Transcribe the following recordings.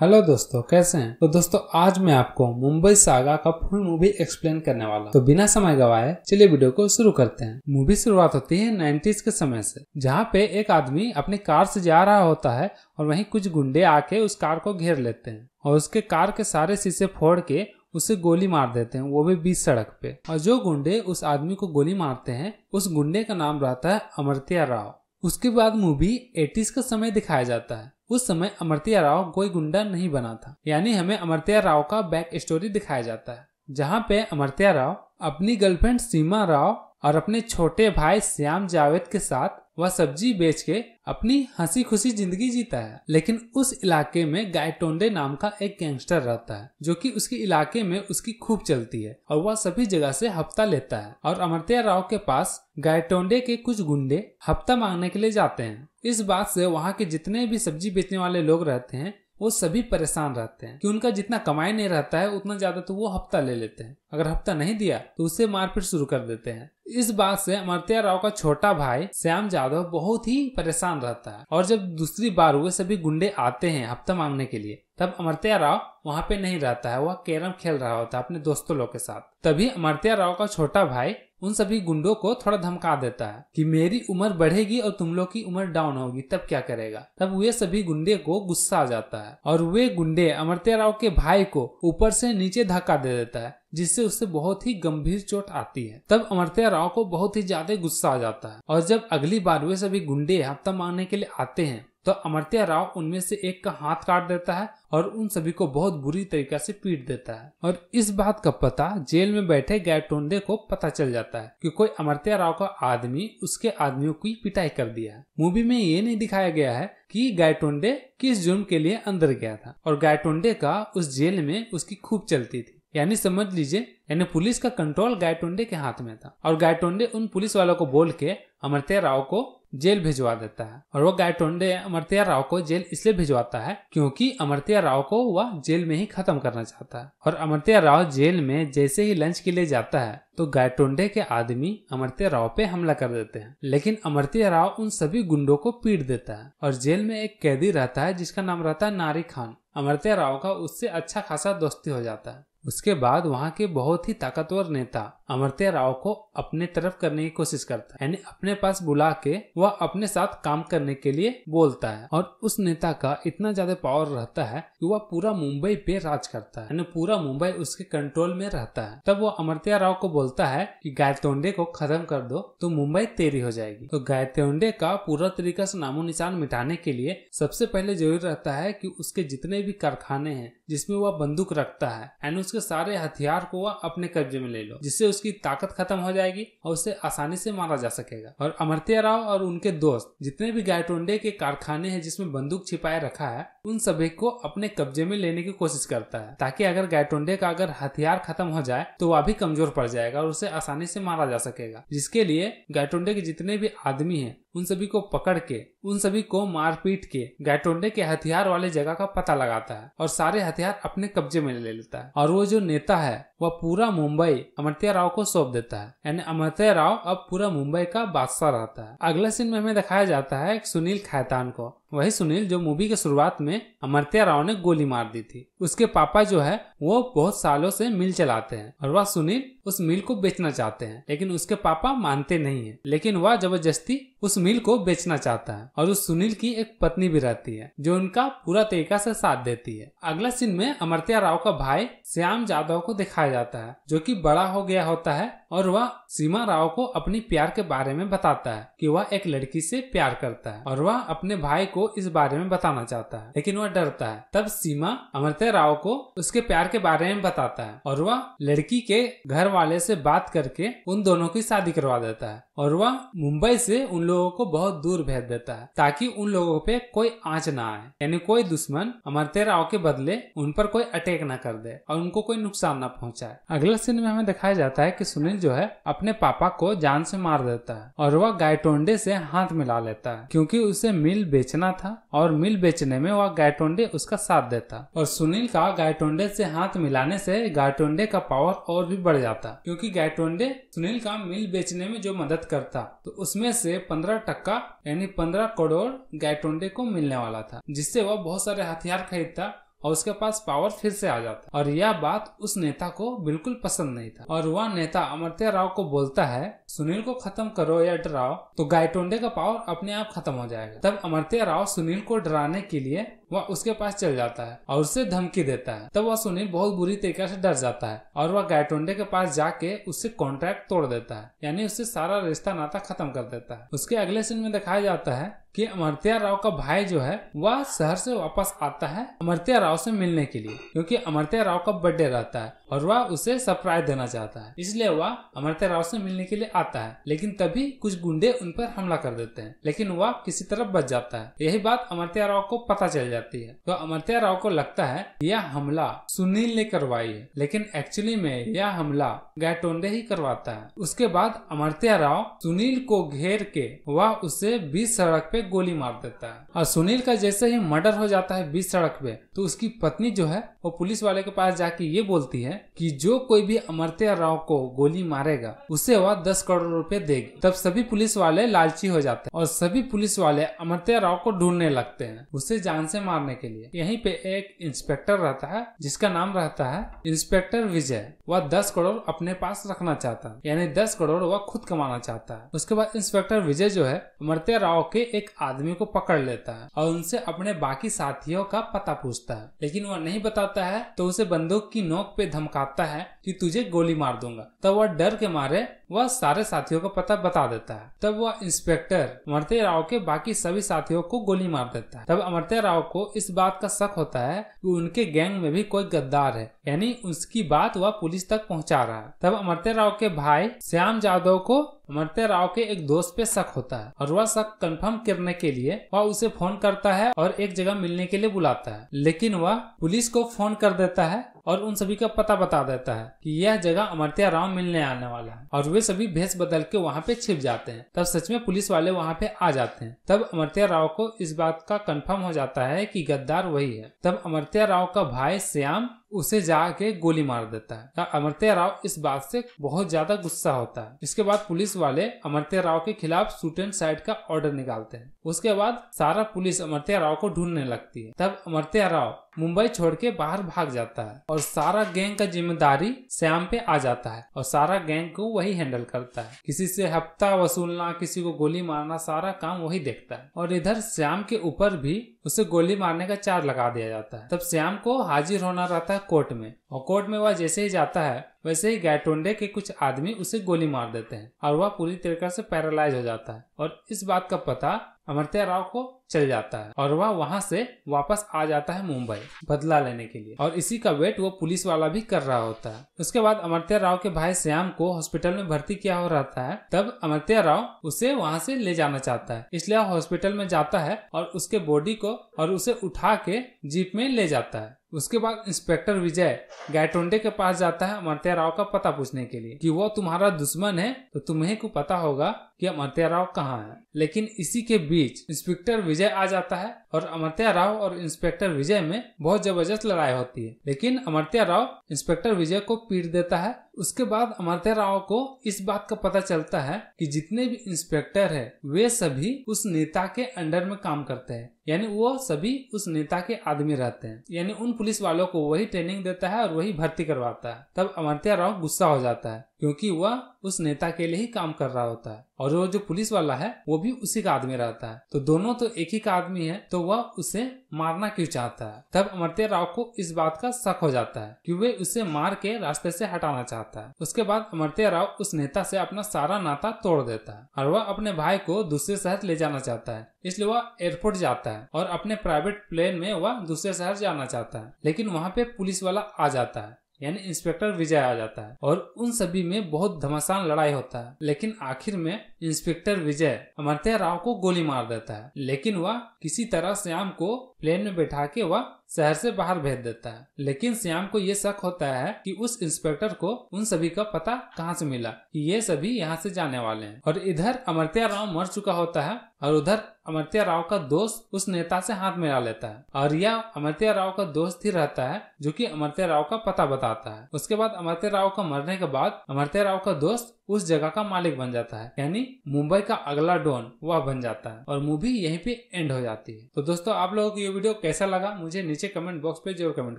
hello दोस्तों कैसे हैं तो दोस्तों आज मैं आपको मुंबई सागा का फुल मूवी एक्सप्लेन करने वाला तो बिना समय गवाए चलिए वीडियो को शुरू करते हैं मूवी शुरुआत होती है नाइन्टीज के समय से जहाँ पे एक आदमी अपनी कार से जा रहा होता है और वहीं कुछ गुंडे आके उस कार को घेर लेते हैं और उसके कार के सारे शीशे फोड़ के उसे गोली मार देते हैं वो भी बीच सड़क पे और जो गुंडे उस आदमी को गोली मारते हैं उस गुंडे का नाम रहता है अमरत्या राव उसके बाद मूवी एटीज का समय दिखाया जाता है उस समय अमरतिया राव कोई गुंडा नहीं बना था यानी हमें अमरत्या राव का बैक स्टोरी दिखाया जाता है जहाँ पे अमरत्या राव अपनी गर्लफ्रेंड सीमा राव और अपने छोटे भाई श्याम जावेद के साथ वह सब्जी बेच के अपनी हंसी खुशी जिंदगी जीता है लेकिन उस इलाके में गायटोंडे नाम का एक गैंगस्टर रहता है जो कि उसके इलाके में उसकी खूब चलती है और वह सभी जगह से हफ्ता लेता है और अमरत्या राव के पास गायटोंडे के कुछ गुंडे हफ्ता मांगने के लिए जाते हैं इस बात से वहाँ के जितने भी सब्जी बेचने वाले लोग रहते हैं वो सभी परेशान रहते हैं कि उनका जितना कमाई नहीं रहता है उतना ज्यादा तो वो हफ्ता ले लेते हैं अगर हफ्ता नहीं दिया तो उसे मारपीट शुरू कर देते हैं इस बात से अमरत्या राव का छोटा भाई श्याम जाधव बहुत ही परेशान रहता है और जब दूसरी बार हुए सभी गुंडे आते हैं हफ्ता मांगने के लिए तब अमरत्या राव वहाँ पे नहीं रहता है वह कैरम खेल रहा होता है अपने दोस्तों लोग के साथ तभी अमरत्या राव का छोटा भाई उन सभी गुंडों को थोड़ा धमका देता है कि मेरी उम्र बढ़ेगी और तुम लोग की उम्र डाउन होगी तब क्या करेगा तब वे सभी गुंडे को गुस्सा आ जाता है और वे गुंडे अमरत्या राव के भाई को ऊपर से नीचे धक्का दे देता है जिससे उसे बहुत ही गंभीर चोट आती है तब अमरत्या राव को बहुत ही ज्यादा गुस्सा आ जाता है और जब अगली बार वे सभी गुंडे हफ्ता मांगने के लिए आते हैं तो अमरत्या राव उनमें से एक का हाथ काट देता है और उन सभी को बहुत बुरी तरीके से पीट देता है और इस बात का पता जेल में बैठे टोंडे को पता चल जाता है कि कोई अमरत्या राव का आदमी उसके आदमियों की पिटाई कर दिया है मूवी में ये नहीं दिखाया गया है कि टोंडे किस जुर्म के लिए अंदर गया था और गाय टोंडे का उस जेल में उसकी खूब चलती थी यानी समझ लीजिए यानी पुलिस का कंट्रोल गायटोंडे के हाथ में था और गायटोंडे उन पुलिस वालों को बोल के अमरत्या राव को जेल भिजवा देता है और वो गायटोंडे अमरत्या राव को जेल इसलिए भिजवाता है क्योंकि अमरत्या राव को वह जेल में ही खत्म करना चाहता है और अमरत्या राव जेल में जैसे ही लंच के लिए जाता है तो गायटोंडे के आदमी अमरत्या राव पे हमला कर देते हैं लेकिन अमरत्या राव उन सभी गुंडों को पीट देता है और जेल में एक कैदी रहता है जिसका नाम रहता है नारी खान अमरत्या राव का उससे अच्छा खासा दोस्ती हो जाता है उसके बाद वहाँ के बहुत ही ताकतवर नेता अमरत्या राव को अपने तरफ करने की कोशिश करता है यानी अपने पास बुला के वह अपने साथ काम करने के लिए बोलता है और उस नेता का इतना ज्यादा पावर रहता है कि वह पूरा मुंबई पे राज करता है यानी पूरा मुंबई उसके कंट्रोल में रहता है तब वह अमरत्या राव को बोलता है की गायतोंडे को खत्म कर दो तो मुंबई तेरी हो जाएगी तो गायतोंडे का पूरा तरीका से नामो निशान मिटाने के लिए सबसे पहले जरूरी रहता है की उसके जितने भी कारखाने हैं जिसमें वह बंदूक रखता है एंड उसके सारे हथियार को वह अपने कब्जे में ले लो जिससे उसकी ताकत खत्म हो जाएगी और उसे आसानी से मारा जा सकेगा और अमरत्या राव और उनके दोस्त जितने भी गायटोंडे के कारखाने हैं जिसमें बंदूक छिपाए रखा है उन सभी को अपने कब्जे में लेने की कोशिश करता है ताकि अगर गायटोंडे का अगर हथियार खत्म हो जाए तो वह भी कमजोर पड़ जाएगा और उसे आसानी से मारा जा सकेगा जिसके लिए गायटोंडे के जितने भी आदमी हैं उन सभी को पकड़ के उन सभी को मार पीट के गायटोंडे के हथियार वाले जगह का पता लगाता है और सारे हथियार अपने कब्जे में ले लेता है और वो जो नेता है वह पूरा मुंबई अमरत्या राव को सौंप देता है यानी अमर्त्या राव अब पूरा मुंबई का बादशाह रहता है अगले सीन में हमें दिखाया जाता है सुनील खैतान को वही सुनील जो मूवी के शुरुआत में अमरत्या राव ने गोली मार दी थी उसके पापा जो है वो बहुत सालों से मिल चलाते हैं और वह सुनील उस मिल को बेचना चाहते हैं लेकिन उसके पापा मानते नहीं है लेकिन वह जबरदस्ती उस मिल को बेचना चाहता है और उस सुनील की एक पत्नी भी रहती है जो उनका पूरा तरीका से साथ देती है अगला सीन में अमरत्या राव का भाई श्याम जाधव को दिखाया जाता है जो कि बड़ा हो गया होता है और वह सीमा राव को अपनी प्यार के बारे में बताता है कि वह एक लड़की से प्यार करता है और वह अपने भाई को इस बारे में बताना चाहता है लेकिन वह डरता है तब सीमा अमरत्या राव को उसके प्यार के बारे में बताता है और वह लड़की के घर वाले से बात करके उन दोनों की शादी करवा देता है और वह मुंबई से उन लोगों को बहुत दूर भेज देता है ताकि उन लोगों पे कोई आंच ना आए यानी कोई दुश्मन अमरते राव के बदले उन पर कोई अटैक ना कर दे और उनको कोई नुकसान ना पहुंचाए अगला सीन में हमें दिखाया जाता है कि सुनील जो है अपने पापा को जान से मार देता है और वह गायटोंडे से हाथ मिला लेता है क्योंकि उसे मिल बेचना था और मिल बेचने में वह गायटोंडे उसका साथ देता और सुनील का गायटोंडे से हाथ मिलाने से गायटोंडे का पावर और भी बढ़ जाता क्योंकि गायटोंडे सुनील का मिल बेचने में जो मदद करता तो उसमें से पंद्रह टक्का यानी पंद्रह करोड़ गायटोंडे को मिलने वाला था जिससे वह बहुत सारे हथियार खरीदता और उसके पास पावर फिर से आ जाता और यह बात उस नेता को बिल्कुल पसंद नहीं था और वह नेता अमर्त्य राव को बोलता है सुनील को खत्म करो या डराओ तो गायटोंडे का पावर अपने आप खत्म हो जाएगा तब अमर्त्य राव सुनील को डराने के लिए वह उसके पास चल जाता है और उसे धमकी देता है तब वह सुनील बहुत बुरी तरीके से डर जाता है और वह गायटोंडे के पास जाके उससे कॉन्ट्रैक्ट तोड़ देता है यानी उससे सारा रिश्ता नाता खत्म कर देता है उसके अगले सीन में दिखाया जाता है कि अमरत्या राव का भाई जो है वह शहर से वापस आता है अमरत्या राव से मिलने के लिए क्योंकि अमरत्या राव का बर्थडे रहता है और वह उसे सरप्राइज देना चाहता है इसलिए वह अमरत्या राव से मिलने के लिए आता है लेकिन तभी कुछ गुंडे उन पर हमला कर देते हैं लेकिन वह किसी तरह बच जाता है यही बात अमरत्या राव को पता चल जाता जाती है तो अमरत्या राव को लगता है यह हमला सुनील ने करवाई है लेकिन एक्चुअली में यह हमला गैटोंडे ही करवाता है उसके बाद अमरत्या राव सुनील को घेर के वह उसे बीच सड़क पे गोली मार देता है और सुनील का जैसे ही मर्डर हो जाता है बीच सड़क पे तो उसकी पत्नी जो है वो पुलिस वाले के पास जाके ये बोलती है कि जो कोई भी अमरत्या राव को गोली मारेगा उसे वह दस करोड़ रुपए देगी तब सभी पुलिस वाले लालची हो जाते हैं और सभी पुलिस वाले अमरत्या राव को ढूंढने लगते हैं उसे जान से मारने के लिए यहीं पे एक इंस्पेक्टर रहता है जिसका नाम रहता है इंस्पेक्टर विजय वह दस करोड़ अपने पास रखना चाहता है यानी दस करोड़ वह खुद कमाना चाहता है उसके बाद इंस्पेक्टर विजय जो है अमर्त्य राव के एक आदमी को पकड़ लेता है और उनसे अपने बाकी साथियों का पता पूछता है लेकिन वह नहीं बताता है तो उसे बंदूक की नोक पे धमकाता है की तुझे गोली मार दूंगा तब तो वह डर के मारे वह सारे साथियों का पता बता देता है तब वह इंस्पेक्टर अमृत राव के बाकी सभी साथियों को गोली मार देता है तब अमृत राव को इस बात का शक होता है कि उनके गैंग में भी कोई गद्दार है यानी उसकी बात वह पुलिस तक पहुंचा रहा है तब अमृत राव के भाई श्याम जाधव को अमरत्य राव के एक दोस्त पे शक होता है और वह शक कंफर्म करने के लिए वह उसे फोन करता है और एक जगह मिलने के लिए बुलाता है लेकिन वह पुलिस को फोन कर देता है और उन सभी का पता बता देता है कि यह जगह अमरत्या राम मिलने आने वाला है और वे सभी भेष बदल के वहाँ पे छिप जाते हैं तब सच में पुलिस वाले वहाँ पे आ जाते हैं तब अमरत्या राव को इस बात का कंफर्म हो जाता है कि गद्दार वही है तब अमरत्या राव का भाई श्याम उसे जाके गोली मार देता है अमरत्या राव इस बात से बहुत ज्यादा गुस्सा होता है इसके बाद पुलिस वाले अमरत्या राव के खिलाफ शूट एंड साइड का ऑर्डर निकालते हैं उसके बाद सारा पुलिस अमरत्या राव को ढूंढने लगती है तब अमरत्या राव मुंबई छोड़ के बाहर भाग जाता है और और सारा गैंग का जिम्मेदारी श्याम पे आ जाता है और सारा गैंग को वही हैंडल करता है किसी से हफ्ता वसूलना किसी को गोली मारना सारा काम वही देखता है और इधर श्याम के ऊपर भी उसे गोली मारने का चार्ज लगा दिया जाता है तब श्याम को हाजिर होना रहता है कोर्ट में और कोर्ट में वह जैसे ही जाता है वैसे ही गैटोंडे के कुछ आदमी उसे गोली मार देते हैं और वह पूरी तरीके से पैरालाइज हो जाता है और इस बात का पता अमृत्या राव को चल जाता है और वह वहां से वापस आ जाता है मुंबई बदला लेने के लिए और इसी का वेट वो पुलिस वाला भी कर रहा होता है उसके बाद अमरत्या राव के भाई श्याम को हॉस्पिटल में भर्ती किया हो रहता है तब अमृत्या राव उसे वहाँ से ले जाना चाहता है इसलिए हॉस्पिटल में जाता है और उसके बॉडी को और उसे उठा के जीप में ले जाता है उसके बाद इंस्पेक्टर विजय गायटोंडे के पास जाता है अमरत्या राव का पता पूछने के लिए कि वो तुम्हारा दुश्मन है तो तुम्हें को पता होगा कि अमरत्या राव कहाँ है लेकिन इसी के बीच इंस्पेक्टर विजय आ जाता है और अमरत्या राव और इंस्पेक्टर विजय में बहुत जबरदस्त लड़ाई होती है लेकिन अमरत्या राव इंस्पेक्टर विजय को पीट देता है उसके बाद अमरत्या राव को इस बात का पता चलता है कि जितने भी इंस्पेक्टर है वे सभी उस नेता के अंडर में काम करते हैं यानी वो सभी उस नेता के आदमी रहते हैं यानी उन पुलिस वालों को वही ट्रेनिंग देता है और वही भर्ती करवाता है तब अमरत्या राव गुस्सा हो जाता है क्योंकि वह उस नेता के लिए ही काम कर रहा होता है और और वो जो पुलिस वाला है वो भी उसी का आदमी रहता है तो दोनों तो एक ही का आदमी है तो वह उसे मारना क्यों चाहता है तब अमर्त्य राव को इस बात का शक हो जाता है कि वे उसे मार के रास्ते से हटाना चाहता है उसके बाद अमर्त्य राव उस नेता से अपना सारा नाता तोड़ देता है और वह अपने भाई को दूसरे शहर ले जाना चाहता है इसलिए वह एयरपोर्ट जाता है और अपने प्राइवेट प्लेन में वह दूसरे शहर जाना चाहता है लेकिन वहाँ पे पुलिस वाला आ जाता है यानी इंस्पेक्टर विजय आ जाता है और उन सभी में बहुत धमासान लड़ाई होता है लेकिन आखिर में इंस्पेक्टर विजय अमरत्या राव को गोली मार देता है लेकिन वह किसी तरह श्याम को प्लेन में बैठा के वह शहर से बाहर भेज देता है लेकिन श्याम को ये शक होता है कि उस इंस्पेक्टर को उन सभी का पता कहाँ से मिला कि ये सभी यहाँ से जाने वाले हैं और इधर अमरत्या राव मर चुका होता है और उधर अमरत्या राव का दोस्त उस नेता से हाथ मिला लेता है और यह अमृत्या राव का दोस्त ही रहता है जो कि अमरत्या राव का पता बताता है उसके बाद अमृत्या राव का मरने के बाद अमरत्या राव का दोस्त उस जगह का मालिक बन जाता है यानी मुंबई का अगला डोन वह बन जाता है और मूवी यहीं पे एंड हो जाती है तो दोस्तों आप लोगों को ये वीडियो कैसा लगा मुझे नीचे कमेंट बॉक्स पे जरूर कमेंट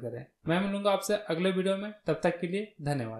करें मैं मिलूंगा आपसे अगले वीडियो में तब तक के लिए धन्यवाद